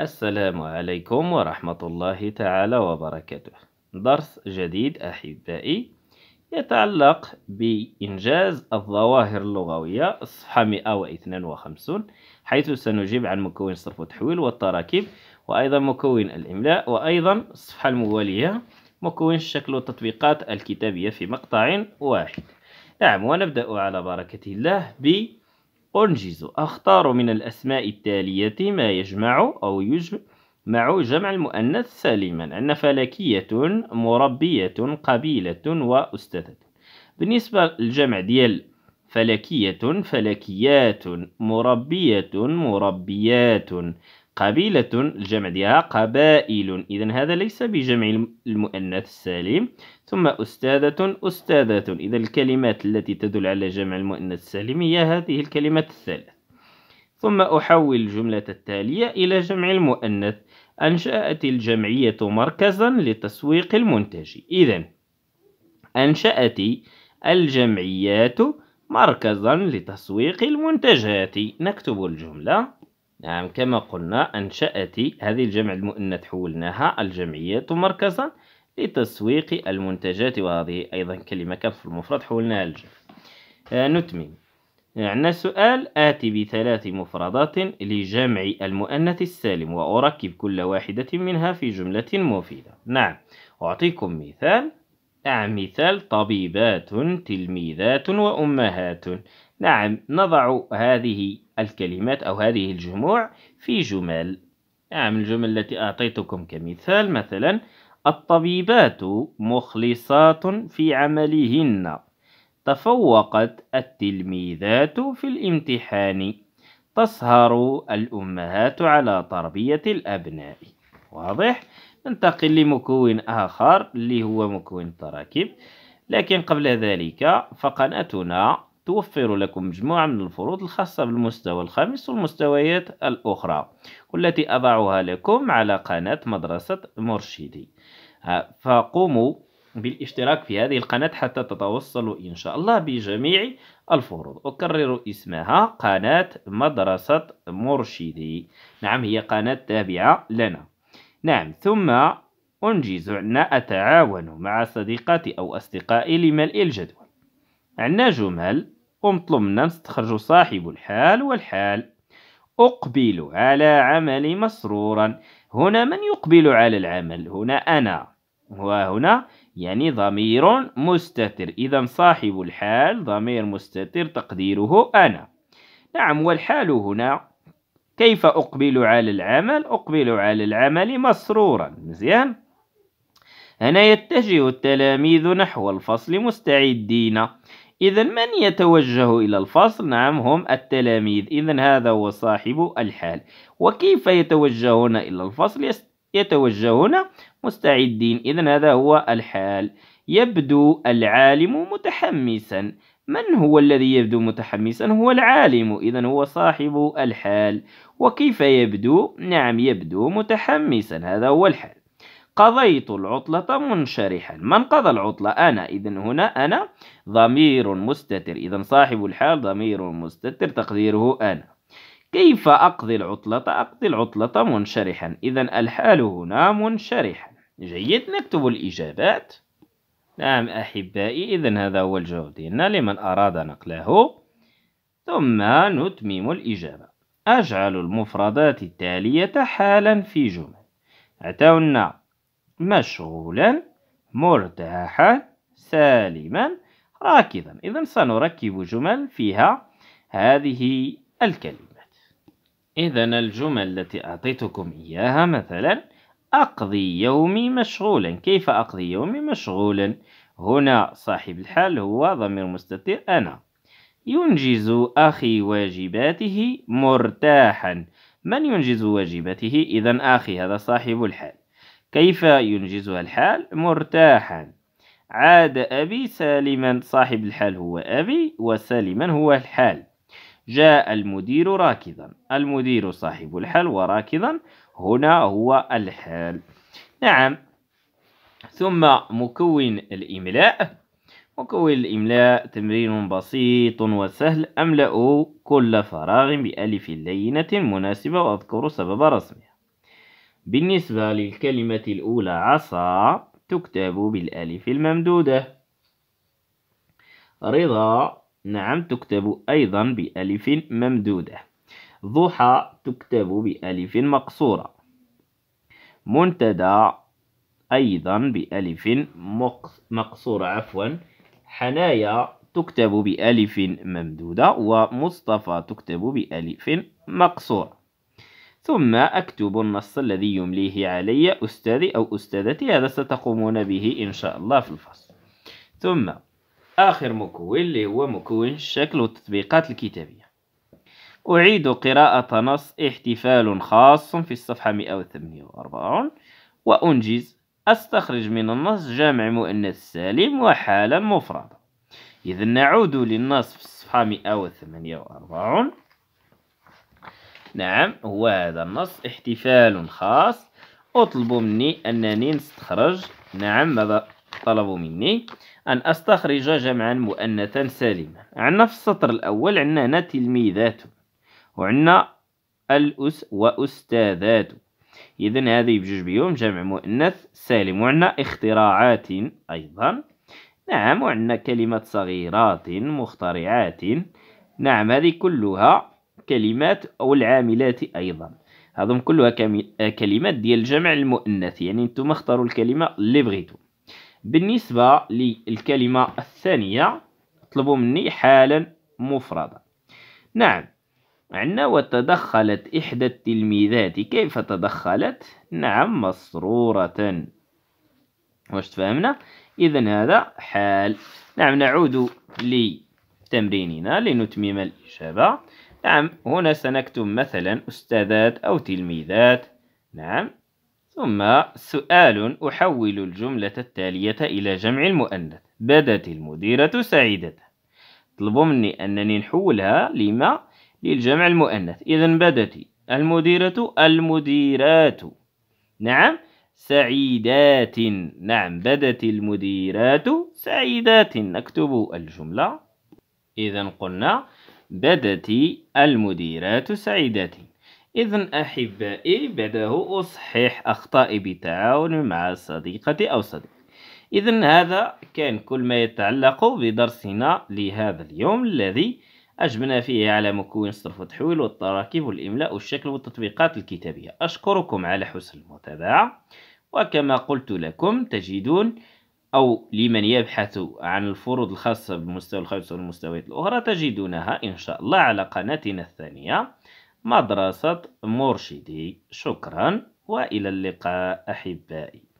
السلام عليكم ورحمة الله تعالى وبركاته درس جديد أحبائي يتعلق بإنجاز الظواهر اللغوية الصفحة 152 حيث سنجيب عن مكون صرف وتحويل والتراكيب وأيضا مكون الإملاء وأيضا الصفحة الموالية مكون الشكل والتطبيقات الكتابية في مقطع واحد نعم ونبدأ على بركة الله ب أنجز أختار من الأسماء التالية ما يجمع أو يجمع جمع المؤنث سالما عندنا فلكية مربية قبيلة وأستاذة بالنسبة للجمع ديال فلكية فلكيات مربية مربيات قبيلة الجمع ديالها قبائل إذا هذا ليس بجمع المؤنث السالم ثم أستاذة أستاذة إذا الكلمات التي تدل على جمع المؤنث السالم هي هذه الكلمات الثلاث ثم أحول الجملة التالية إلى جمع المؤنث أنشأت الجمعية مركزا لتسويق المنتج إذا أنشأت الجمعيات مركزا لتسويق المنتجات نكتب الجملة نعم كما قلنا أنشأت هذه الجمع المؤنث حولناها الجمعية مركزا لتسويق المنتجات وهذه أيضا كلمة كانت في المفرد حولناها الجمع آه نتمم عندنا يعني سؤال آتي بثلاث مفردات لجمع المؤنث السالم وأركب كل واحدة منها في جملة مفيدة نعم أعطيكم مثال نعم مثال طبيبات تلميذات وأمهات نعم نضع هذه الكلمات أو هذه الجموع في جمل نعم الجمل التي أعطيتكم كمثال مثلا الطبيبات مخلصات في عملهن تفوقت التلميذات في الامتحان تسهر الأمهات على تربية الأبناء واضح؟ ننتقل لمكون آخر اللي هو مكون التراكيب لكن قبل ذلك فقناتنا توفر لكم مجموعة من الفروض الخاصة بالمستوى الخامس والمستويات الأخرى والتي أضعها لكم على قناة مدرسة مرشدي آه، فقوموا بالاشتراك في هذه القناة حتى تتوصلوا إن شاء الله بجميع الفروض أكرر اسمها قناة مدرسة مرشدي نعم هي قناة تابعة لنا نعم ثم أنجز عنا أتعاون مع صديقاتي أو أصدقائي لملء الجدول عنا جمل أمطلمنا نستخرج صاحب الحال والحال أقبل على عملي مسرورا هنا من يقبل على العمل هنا أنا وهنا يعني ضمير مستتر إذا صاحب الحال ضمير مستتر تقديره أنا نعم والحال هنا كيف أقبل على العمل أقبل على العمل مسرورا مزيان هنا يتجه التلاميذ نحو الفصل مستعدين إذا من يتوجه إلى الفصل؟ نعم هم التلاميذ إذا هذا هو صاحب الحال وكيف يتوجهون إلى الفصل؟ يتوجهون مستعدين إذا هذا هو الحال يبدو العالم متحمسا من هو الذي يبدو متحمسا هو العالم إذا هو صاحب الحال وكيف يبدو نعم يبدو متحمسا هذا هو الحال قضيت العطلة منشرحا من قضى العطلة أنا إذا هنا أنا ضمير مستتر إذا صاحب الحال ضمير مستتر تقديره أنا كيف أقضي العطلة أقضي العطلة منشرحا إذا الحال هنا منشرحا جيد نكتب الإجابات نعم أحبائي إذا هذا هو الجواب ديالنا لمن أراد نقله ثم نتمم الإجابة أجعل المفردات التالية حالا في جمل أتونا مشغولا مرتاحا سالما راكضا إذا سنركب جمل فيها هذه الكلمات إذا الجمل التي أعطيتكم إياها مثلا أقضي يومي مشغولا كيف أقضي يومي مشغولا هنا صاحب الحال هو ضمير مستتر أنا ينجز أخي واجباته مرتاحا من ينجز واجباته إذا أخي هذا صاحب الحال كيف ينجزها الحال مرتاحا عاد أبي سالما صاحب الحال هو أبي وسالما هو الحال جاء المدير راكضا المدير صاحب الحال وراكضا هنا هو الحال نعم ثم مكون الإملاء مكون الإملاء تمرين بسيط وسهل أملأ كل فراغ بألف لينة مناسبة وأذكر سبب رسمها بالنسبة للكلمة الأولى عصا تكتب بالألف الممدودة رضا نعم تكتب أيضا بألف ممدودة ضحى تكتب بألف مقصورة منتدى أيضا بألف مقصورة عفوا حنايا تكتب بألف ممدودة ومصطفى تكتب بألف مقصورة ثم أكتب النص الذي يمليه علي أستاذي أو أستاذتي هذا ستقومون به إن شاء الله في الفصل ثم آخر مكون اللي هو مكون شكل التطبيقات الكتابية أعيد قراءة نص احتفال خاص في الصفحة 148 وأنجز أستخرج من النص جامع مؤنث سالم وحالة مفردة إذا نعود للنص في الصفحة 148 نعم هو هذا النص احتفال خاص أطلب مني أنني نستخرج نعم ماذا طلبوا مني أن أستخرج جمعا مؤنثا سالما عندنا في السطر الأول عندنا هنا تلميذات وعندنا الأس وأستاذات إذا هذه بجوج بيهم جمع مؤنث سالم وعندنا اختراعات أيضا نعم وعندنا كلمات صغيرات مخترعات نعم هذه كلها كلمات أو العاملات أيضا هذم كلها كلمات ديال الجمع المؤنث يعني نتوما اختاروا الكلمة اللي بغيتو بالنسبة للكلمة الثانية طلبوا مني حالا مفردة نعم عندنا وتدخلت إحدى التلميذات كيف تدخلت؟ نعم مسرورة واش تفهمنا؟ إذا هذا حال نعم نعود لتمريننا لنتمم الإجابة نعم هنا سنكتب مثلا أستاذات أو تلميذات نعم ثم سؤال أحول الجملة التالية إلى جمع المؤنث بدت المديرة سعيدة طلبوا مني أنني نحولها لما للجمع المؤنث إذا بدت المديرة المديرات نعم سعيدات نعم بدت المديرات سعيدات نكتب الجملة إذا قلنا بدت المديرات سعيدات إذا أحبائي بدأه أصحح أخطائي بالتعاون مع صديقتي أو صديق إذا هذا كان كل ما يتعلق بدرسنا لهذا اليوم الذي أجبنا فيه على مكون صرف وتحويل والتراكيب والإملاء والشكل والتطبيقات الكتابية أشكركم على حسن المتابعة وكما قلت لكم تجدون أو لمن يبحث عن الفروض الخاصة بالمستوى الخامس والمستويات الأخرى تجدونها إن شاء الله على قناتنا الثانية مدرسة مرشدي شكرا وإلى اللقاء أحبائي